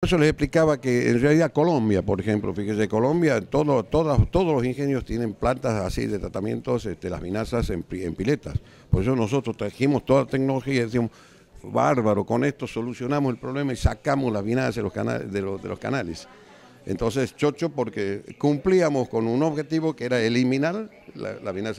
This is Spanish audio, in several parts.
Por eso les explicaba que en realidad Colombia, por ejemplo, fíjese, Colombia, todo, todos los ingenios tienen plantas así de tratamientos, de este, las vinazas en, piletas. Por eso nosotros trajimos toda la tecnología y decimos, bárbaro, con esto solucionamos el problema y sacamos las vinazas de los, canales, de los, canales. Entonces, chocho, porque cumplíamos con un objetivo que era eliminar las la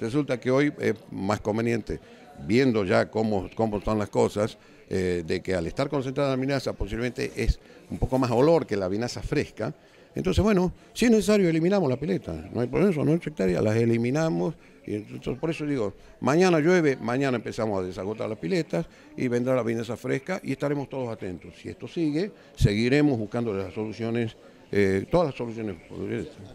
Resulta que hoy es más conveniente, viendo ya cómo, cómo están las cosas, eh, de que al estar concentrada la vinaza posiblemente es un poco más olor que la vinaza fresca. Entonces, bueno, si es necesario, eliminamos la pileta. No hay problema, no hay hectáreas, las eliminamos. Y entonces, por eso digo, mañana llueve, mañana empezamos a desagotar las piletas y vendrá la vinaza fresca y estaremos todos atentos. Si esto sigue, seguiremos buscando las soluciones eh, todas las soluciones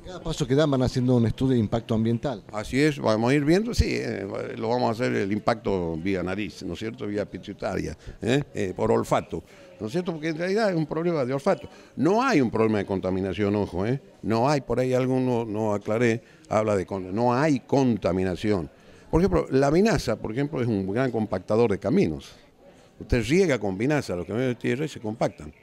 A cada paso que dan van haciendo un estudio de impacto ambiental. Así es, vamos a ir viendo, sí, eh, lo vamos a hacer el impacto vía nariz, ¿no es cierto? Vía pituitaria, ¿eh? por olfato. ¿No es cierto? Porque en realidad es un problema de olfato. No hay un problema de contaminación, ojo, ¿eh? No hay, por ahí alguno, no aclaré, habla de, no hay contaminación. Por ejemplo, la vinaza, por ejemplo, es un gran compactador de caminos. Usted riega con vinaza, los caminos de tierra y se compactan,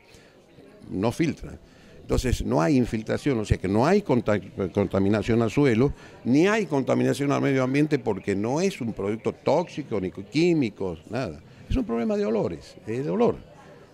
no filtran. Entonces no hay infiltración, o sea que no hay contaminación al suelo, ni hay contaminación al medio ambiente porque no es un producto tóxico, ni químicos, nada. Es un problema de olores, es de olor.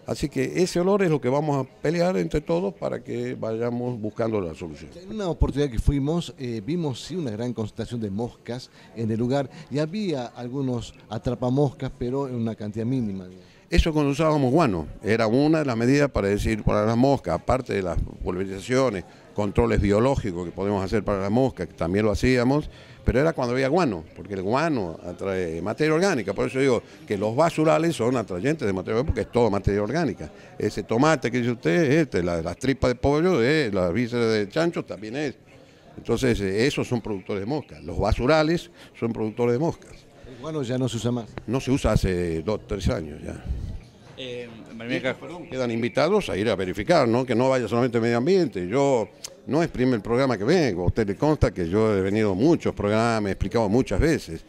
Así que ese olor es lo que vamos a pelear entre todos para que vayamos buscando la solución. En una oportunidad que fuimos, eh, vimos sí una gran concentración de moscas en el lugar y había algunos atrapamoscas, pero en una cantidad mínima. Eso cuando usábamos guano, era una de las medidas para decir para las moscas, aparte de las pulverizaciones, controles biológicos que podemos hacer para las moscas, que también lo hacíamos, pero era cuando había guano, porque el guano atrae materia orgánica, por eso digo que los basurales son atrayentes de materia orgánica, porque es todo materia orgánica. Ese tomate que dice usted, este, las tripas de pollo, eh, las vísceras de chancho también es. Entonces, eh, esos son productores de moscas. Los basurales son productores de moscas. El guano ya no se usa más. No se usa hace dos, tres años ya. Eh, quedan invitados a ir a verificar, ¿no? Que no vaya solamente medio ambiente. Yo no exprime el programa que vengo. usted le consta que yo he venido a muchos programas, he explicado muchas veces.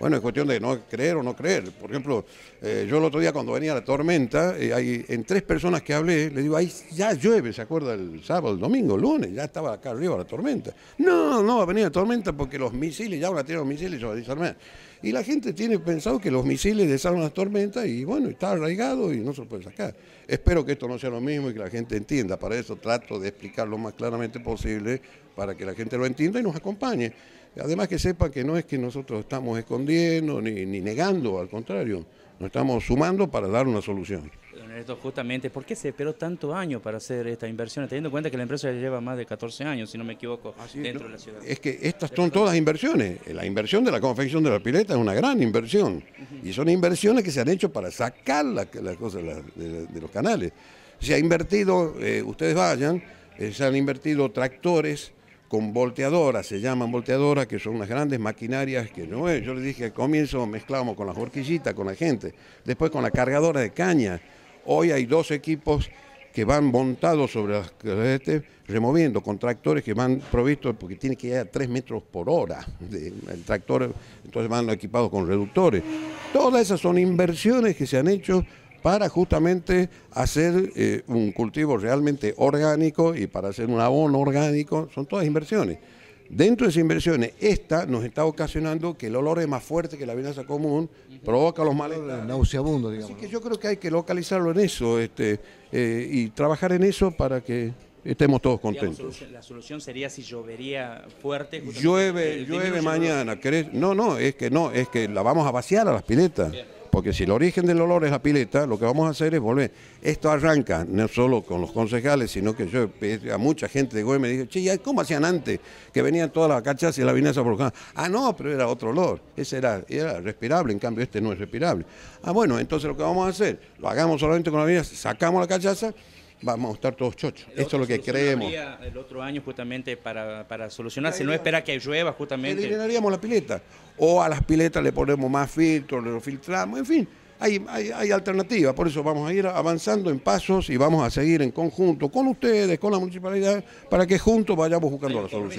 Bueno, es cuestión de no creer o no creer. Por ejemplo, eh, yo el otro día cuando venía la tormenta, eh, hay, en tres personas que hablé, le digo, ahí ya llueve, ¿se acuerda? El sábado, el domingo, el lunes, ya estaba acá arriba la tormenta. No, no va a venir la tormenta porque los misiles, ya van a los misiles y se va a desarmar. Y la gente tiene pensado que los misiles desarman las tormentas y bueno, está arraigado y no se puede sacar. Espero que esto no sea lo mismo y que la gente entienda. Para eso trato de explicar lo más claramente posible para que la gente lo entienda y nos acompañe. Además que sepa que no es que nosotros estamos escondiendo ni, negando, al contrario, nos estamos sumando para dar una solución. Esto justamente, ¿por qué se esperó tanto año para hacer estas inversiones, Teniendo en cuenta que la empresa lleva más de 14 años, si no me equivoco, dentro de la ciudad. Es que estas son todas inversiones. La inversión de la confección de la pileta es una gran inversión. Y son inversiones que se han hecho para sacar las cosas de, los canales. Se ha invertido, eh, ustedes vayan, eh, se han invertido tractores, con volteadoras, se llaman volteadoras, que son unas grandes maquinarias que no Yo les dije al comienzo mezclábamos con las horquillitas, con la gente, después con la cargadora de caña. Hoy hay dos equipos que van montados sobre las este, removiendo con tractores que van provistos, porque tiene que ir a 3 metros por hora de, tractor, entonces van equipados con reductores. Todas esas son inversiones que se han hecho para justamente hacer eh, un cultivo realmente orgánico y para hacer un abono orgánico, son todas inversiones. Dentro de esas inversiones, esta nos está ocasionando que el olor es más fuerte que la amenaza común, provoca los males. Nauseabundo, digamos. Así que yo creo que hay que localizarlo en eso este, eh, y trabajar en eso para que estemos todos contentos. la solución sería si llovería fuerte. Llueve, llueve mañana. ¿Querés? No, no, es que no, es que la vamos a vaciar a las piletas. Porque si el origen del olor es la pileta, lo que vamos a hacer es volver. Esto arranca no solo con los concejales, sino que yo a mucha gente de Güemes me dije, che, ¿cómo hacían antes? Que venían todas las cachazas y la vinaza por acá. Ah, no, pero era otro olor. Ese era, era respirable, en cambio este no es respirable. Ah, bueno, entonces lo que vamos a hacer, lo hagamos solamente con la vinaza, sacamos la cachaza vamos a estar todos chochos. Esto es lo que creemos. El otro año justamente para, para si no espera que llueva justamente. llenaríamos la pileta. O a las piletas le ponemos más filtros, le lo filtramos, en fin. hay alternativas, por eso vamos a ir avanzando en pasos y vamos a seguir en conjunto con ustedes, con la municipalidad, para que juntos vayamos buscando la solución.